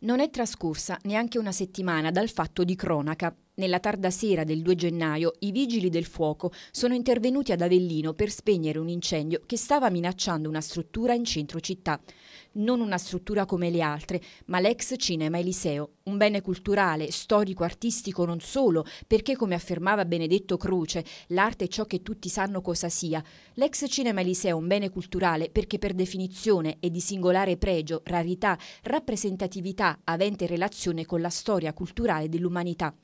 Non è trascorsa neanche una settimana dal fatto di cronaca. Nella tarda sera del 2 gennaio i vigili del fuoco sono intervenuti ad Avellino per spegnere un incendio che stava minacciando una struttura in centro città. Non una struttura come le altre, ma l'ex cinema Eliseo, un bene culturale, storico-artistico non solo, perché come affermava Benedetto Croce, l'arte è ciò che tutti sanno cosa sia. L'ex cinema Eliseo è un bene culturale perché per definizione è di singolare pregio, rarità, rappresentatività, avente relazione con la storia culturale dell'umanità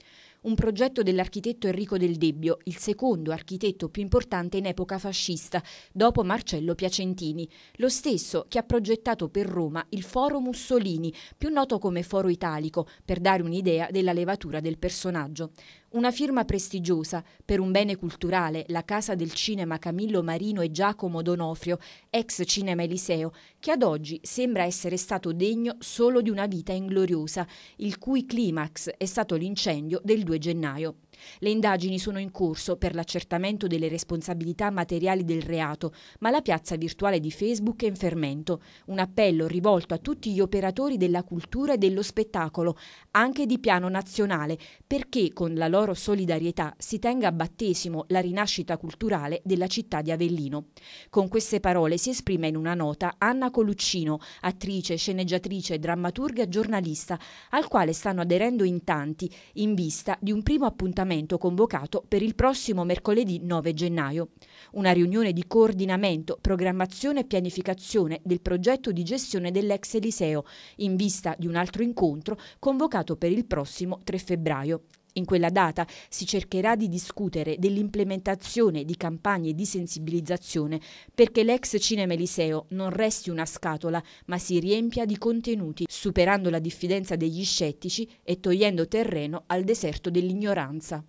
un progetto dell'architetto Enrico Del Debbio, il secondo architetto più importante in epoca fascista, dopo Marcello Piacentini, lo stesso che ha progettato per Roma il Foro Mussolini, più noto come Foro Italico, per dare un'idea della levatura del personaggio. Una firma prestigiosa per un bene culturale, la Casa del Cinema Camillo Marino e Giacomo Donofrio, ex Cinema Eliseo, che ad oggi sembra essere stato degno solo di una vita ingloriosa, il cui climax è stato l'incendio del 2000. 22 gennaio. Le indagini sono in corso per l'accertamento delle responsabilità materiali del reato, ma la piazza virtuale di Facebook è in fermento. Un appello rivolto a tutti gli operatori della cultura e dello spettacolo, anche di piano nazionale, perché con la loro solidarietà si tenga a battesimo la rinascita culturale della città di Avellino. Con queste parole si esprime in una nota Anna Coluccino, attrice, sceneggiatrice, drammaturga e giornalista, al quale stanno aderendo in tanti in vista di un primo appuntamento Parlamento convocato per il prossimo mercoledì 9 gennaio. Una riunione di coordinamento, programmazione e pianificazione del progetto di gestione dell'ex Eliseo, in vista di un altro incontro convocato per il prossimo 3 febbraio. In quella data si cercherà di discutere dell'implementazione di campagne di sensibilizzazione perché l'ex cinema Eliseo non resti una scatola ma si riempia di contenuti, superando la diffidenza degli scettici e togliendo terreno al deserto dell'ignoranza.